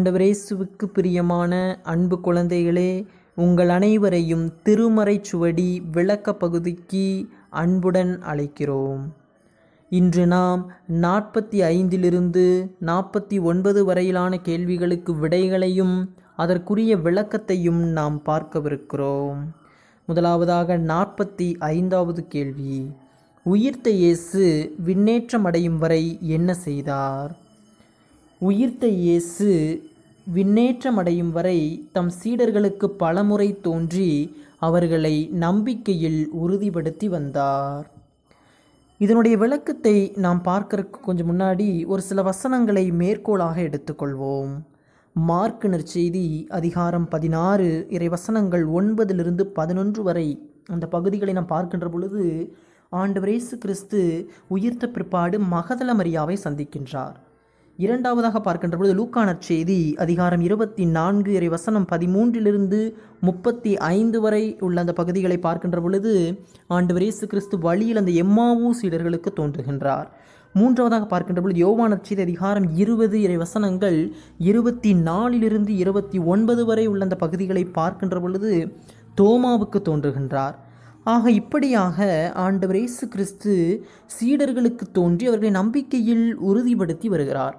ஆண்டவரேசுவுக்கு பிரியமான அன்பு குழந்தைகளே உங்கள் அனைவரையும் திருமறை சுவடி விளக்க பகுதிக்கு அன்புடன் அழைக்கிறோம் இன்று நாம் நாற்பத்தி ஐந்திலிருந்து நாற்பத்தி ஒன்பது வரையிலான கேள்விகளுக்கு விடைகளையும் அதற்குரிய விளக்கத்தையும் நாம் பார்க்கவிருக்கிறோம் முதலாவதாக நாற்பத்தி ஐந்தாவது கேள்வி உயிர்த்த இயேசு விண்ணேற்றமடையும் வரை என்ன செய்தார் உயிர்த்த இயேசு விண்ணேற்றமடையும் வரை தம் சீடர்களுக்கு பலமுறை தோன்றி அவர்களை நம்பிக்கையில் உறுதிப்படுத்தி வந்தார் இதனுடைய விளக்கத்தை நாம் பார்க்கறதுக்கு கொஞ்சம் முன்னாடி ஒரு சில வசனங்களை மேற்கோளாக எடுத்துக்கொள்வோம் மார்க் செய்தி அதிகாரம் பதினாறு இறைவசனங்கள் ஒன்பதிலிருந்து பதினொன்று வரை அந்த பகுதிகளை நாம் பார்க்கின்ற பொழுது ஆண்டு வரேசு கிறிஸ்து உயிர்த்த பிற்பாடு மகதல மரியாவை சந்திக்கின்றார் இரண்டாவதாக பார்க்கின்ற பொழுது லூக்கானர் செய்தி அதிகாரம் இருபத்தி நான்கு இறை வசனம் பதிமூன்றிலிருந்து முப்பத்தி ஐந்து வரை உள்ள அந்த பகுதிகளை பார்க்கின்ற பொழுது ஆண்டு வரேசு கிறிஸ்து வழியில் அந்த எம்மாவூ சீடர்களுக்கு தோன்றுகின்றார் மூன்றாவதாக பார்க்கின்ற பொழுது யோவான செய்தி அதிகாரம் இருபது இறை வசனங்கள் இருபத்தி நாலிலிருந்து இருபத்தி ஒன்பது வரை உள்ள அந்த பகுதிகளை பார்க்கின்ற பொழுது தோமாவுக்கு தோன்றுகின்றார் ஆக இப்படியாக ஆண்டவர் இயேசு கிறிஸ்து சீடர்களுக்கு தோன்றி அவர்களை நம்பிக்கையில் உறுதிப்படுத்தி வருகிறார்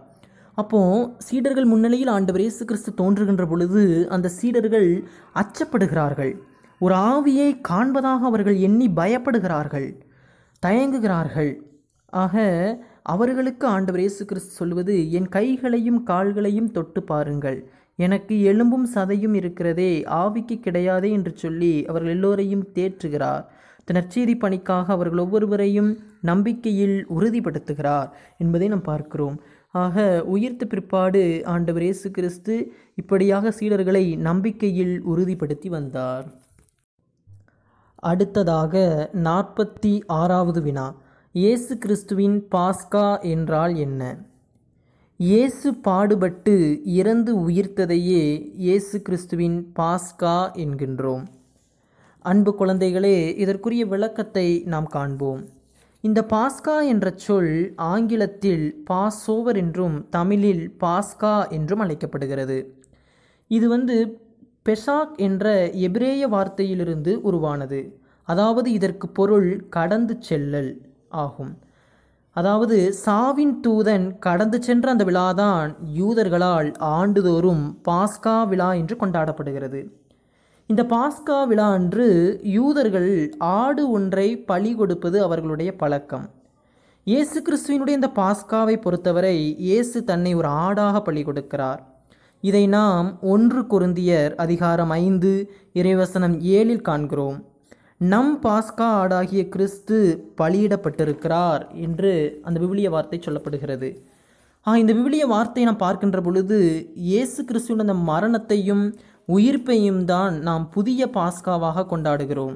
அப்போது சீடர்கள் முன்னிலையில் ஆண்டவர் இயேசு கிறிஸ்து தோன்றுகின்ற பொழுது அந்த சீடர்கள் அச்சப்படுகிறார்கள் ஒரு ஆவியை காண்பதாக அவர்கள் எண்ணி பயப்படுகிறார்கள் தயங்குகிறார்கள் ஆக அவர்களுக்கு ஆண்டவர் இயேசு கிறிஸ்து சொல்வது என் கைகளையும் கால்களையும் தொட்டு பாருங்கள் எனக்கு எலும்பும் சதையும் இருக்கிறதே ஆவிக்கு கிடையாதே என்று சொல்லி அவர்கள் எல்லோரையும் தேற்றுகிறார் நற்செய்தி பணிக்காக அவர்கள் ஒவ்வொருவரையும் நம்பிக்கையில் உறுதிப்படுத்துகிறார் என்பதை நாம் பார்க்கிறோம் ஆக உயிர்த்து பிற்பாடு ஆண்டவர் இயேசு கிறிஸ்து இப்படியாக சீடர்களை நம்பிக்கையில் உறுதிப்படுத்தி வந்தார் அடுத்ததாக நாற்பத்தி ஆறாவது வினா இயேசு கிறிஸ்துவின் பாஸ்கா என்றால் என்ன இயேசு பாடுபட்டு இறந்து உயிர்த்ததையே இயேசு கிறிஸ்துவின் பாஸ்கா என்கின்றோம் அன்பு குழந்தைகளே இதற்குரிய விளக்கத்தை நாம் காண்போம் இந்த பாஸ்கா என்ற சொல் ஆங்கிலத்தில் பாஸ்ஓவர் என்றும் தமிழில் பாஸ்கா என்றும் அழைக்கப்படுகிறது இது வந்து பெஷாக் என்ற எபிரேய வார்த்தையிலிருந்து உருவானது அதாவது இதற்கு பொருள் கடந்து செல்லல் ஆகும் அதாவது சாவின் தூதன் கடந்து சென்ற அந்த விழாதான் யூதர்களால் ஆண்டுதோறும் பாஸ்கா விழா என்று கொண்டாடப்படுகிறது இந்த பாஸ்கா விழா அன்று யூதர்கள் ஆடு ஒன்றை பலி கொடுப்பது அவர்களுடைய பழக்கம் இயேசு கிறிஸ்துவினுடைய இந்த பாஸ்காவை பொறுத்தவரை இயேசு தன்னை ஒரு ஆடாக பலி கொடுக்கிறார் இதை நாம் ஒன்று குருந்தியர் அதிகாரம் ஐந்து இறைவசனம் ஏழில் காண்கிறோம் நம் பாஸ்கா ஆடாகிய கிறிஸ்து பலியிடப்பட்டிருக்கிறார் என்று அந்த விவிலிய வார்த்தை சொல்லப்படுகிறது ஆக இந்த விவிலிய வார்த்தையை நாம் பார்க்கின்ற பொழுது இயேசு கிறிஸ்துவின் அந்த மரணத்தையும் உயிர்ப்பையும் தான் நாம் புதிய பாஸ்காவாக கொண்டாடுகிறோம்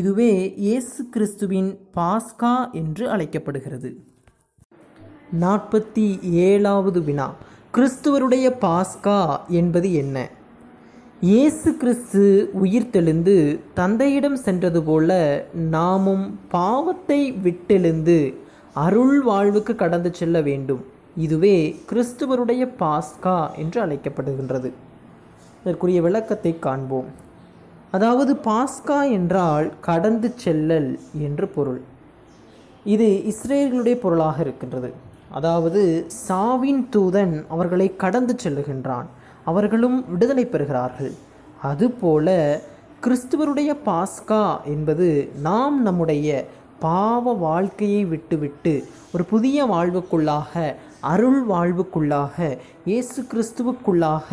இதுவே இயேசு கிறிஸ்துவின் பாஸ்கா என்று அழைக்கப்படுகிறது நாற்பத்தி ஏழாவது வினா கிறிஸ்துவருடைய பாஸ்கா என்பது என்ன இயேசு கிறிஸ்து உயிர்த்தெழுந்து தந்தையிடம் சென்றது போல நாமும் பாவத்தை விட்டெழுந்து அருள் வாழ்வுக்கு கடந்து செல்ல வேண்டும் இதுவே கிறிஸ்துவருடைய பாஸ்கா என்று அழைக்கப்படுகின்றது அதற்குரிய விளக்கத்தை காண்போம் அதாவது பாஸ்கா என்றால் கடந்து செல்லல் என்று பொருள் இது இஸ்ரேல்களுடைய பொருளாக இருக்கின்றது அதாவது சாவின் தூதன் அவர்களை கடந்து செல்லுகின்றான் அவர்களும் விடுதலை பெறுகிறார்கள் அதுபோல கிறிஸ்துவருடைய பாஸ்கா என்பது நாம் நம்முடைய பாவ வாழ்க்கையை விட்டுவிட்டு ஒரு புதிய வாழ்வுக்குள்ளாக அருள் வாழ்வுக்குள்ளாக இயேசு கிறிஸ்துவுக்குள்ளாக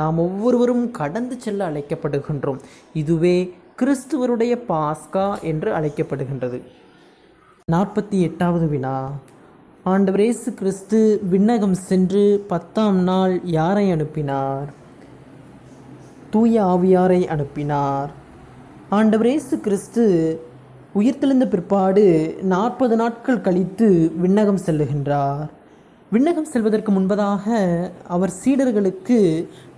நாம் ஒவ்வொருவரும் கடந்து செல்ல அழைக்கப்படுகின்றோம் இதுவே கிறிஸ்துவருடைய பாஸ்கா என்று அழைக்கப்படுகின்றது நாற்பத்தி எட்டாவது வினா ஆண்டவர் இயேசு கிறிஸ்து விண்ணகம் சென்று பத்தாம் நாள் யாரை அனுப்பினார் தூய ஆவியாரை அனுப்பினார் ஆண்டவர் இயேசு கிறிஸ்து உயிர்த்தெழுந்த பிற்பாடு நாற்பது நாட்கள் கழித்து விண்ணகம் செல்லுகின்றார் விண்ணகம் செல்வதற்கு முன்பதாக அவர் சீடர்களுக்கு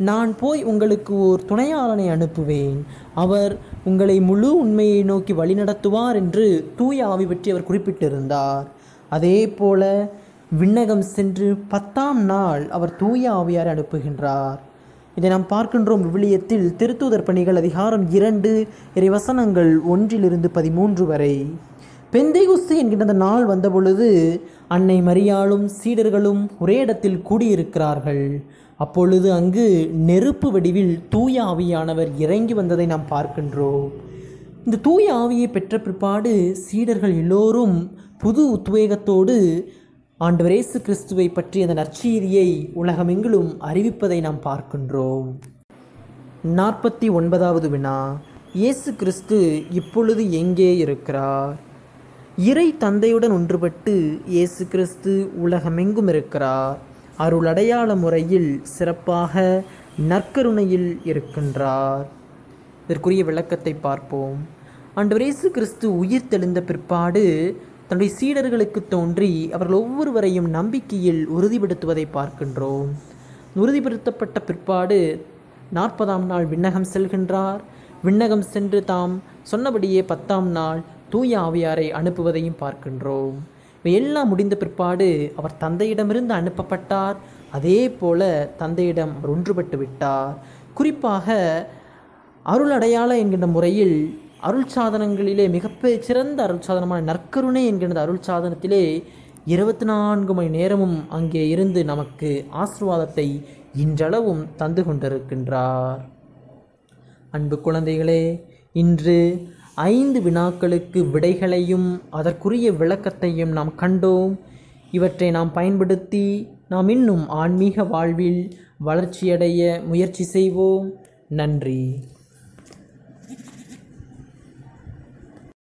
நான் போய் உங்களுக்கு ஒரு துணையாளனை அனுப்புவேன் அவர் உங்களை முழு உண்மையை நோக்கி வழிநடத்துவார் என்று தூய ஆவி பற்றி அவர் குறிப்பிட்டிருந்தார் அதே போல விண்ணகம் சென்று பத்தாம் நாள் அவர் தூய ஆவியார் அனுப்புகின்றார் இதை நாம் பார்க்கின்றோம் விவிலியத்தில் திருத்தூதர் பணிகள் அதிகாரம் இரண்டு இறைவசனங்கள் ஒன்றிலிருந்து பதிமூன்று வரை பெந்தைகுஸ்து என்கின்ற அந்த நாள் வந்தபொழுது அன்னை மரியாளும் சீடர்களும் ஒரே இடத்தில் கூடியிருக்கிறார்கள் அப்பொழுது அங்கு நெருப்பு வடிவில் தூய ஆவியானவர் இறங்கி வந்ததை நாம் பார்க்கின்றோம் இந்த தூய ஆவியை பெற்ற பிற்பாடு சீடர்கள் எல்லோரும் புது உத்வேகத்தோடு ஆண்டு இயேசு கிறிஸ்துவை பற்றி அந்த நற்செய்தியை உலகமெங்கிலும் அறிவிப்பதை நாம் பார்க்கின்றோம் நாற்பத்தி ஒன்பதாவது வினா இயேசு கிறிஸ்து இப்பொழுது எங்கே இருக்கிறார் இறை தந்தையுடன் ஒன்றுபட்டு இயேசு கிறிஸ்து உலகமெங்கும் இருக்கிறார் அருளடையாள முறையில் சிறப்பாக நற்கருணையில் இருக்கின்றார் இதற்குரிய விளக்கத்தை பார்ப்போம் அன்று இயேசு கிறிஸ்து உயிர் தெளிந்த பிற்பாடு தன்னுடைய சீடர்களுக்கு தோன்றி அவர்கள் ஒவ்வொருவரையும் நம்பிக்கையில் உறுதிப்படுத்துவதை பார்க்கின்றோம் உறுதிப்படுத்தப்பட்ட பிற்பாடு நாற்பதாம் நாள் விண்ணகம் செல்கின்றார் விண்ணகம் சென்று தாம் சொன்னபடியே பத்தாம் நாள் தூய ஆவியாரை அனுப்புவதையும் பார்க்கின்றோம் இவையெல்லாம் முடிந்த பிற்பாடு அவர் தந்தையிடமிருந்து அனுப்பப்பட்டார் அதே போல தந்தையிடம் அவர் ஒன்றுபட்டு விட்டார் குறிப்பாக அருள் அடையாள என்கின்ற முறையில் அருள் சாதனங்களிலே மிகப்பெரிய சிறந்த அருள் சாதனமான நற்கருணை என்கின்ற அருள் சாதனத்திலே இருபத்தி நான்கு மணி நேரமும் அங்கே இருந்து நமக்கு ஆசிர்வாதத்தை இன்றளவும் தந்து கொண்டிருக்கின்றார் அன்பு குழந்தைகளே இன்று ஐந்து வினாக்களுக்கு விடைகளையும் அதற்குரிய விளக்கத்தையும் நாம் கண்டோம் இவற்றை நாம் பயன்படுத்தி நாம் இன்னும் ஆன்மீக வாழ்வில் வளர்ச்சியடைய முயற்சி செய்வோம் நன்றி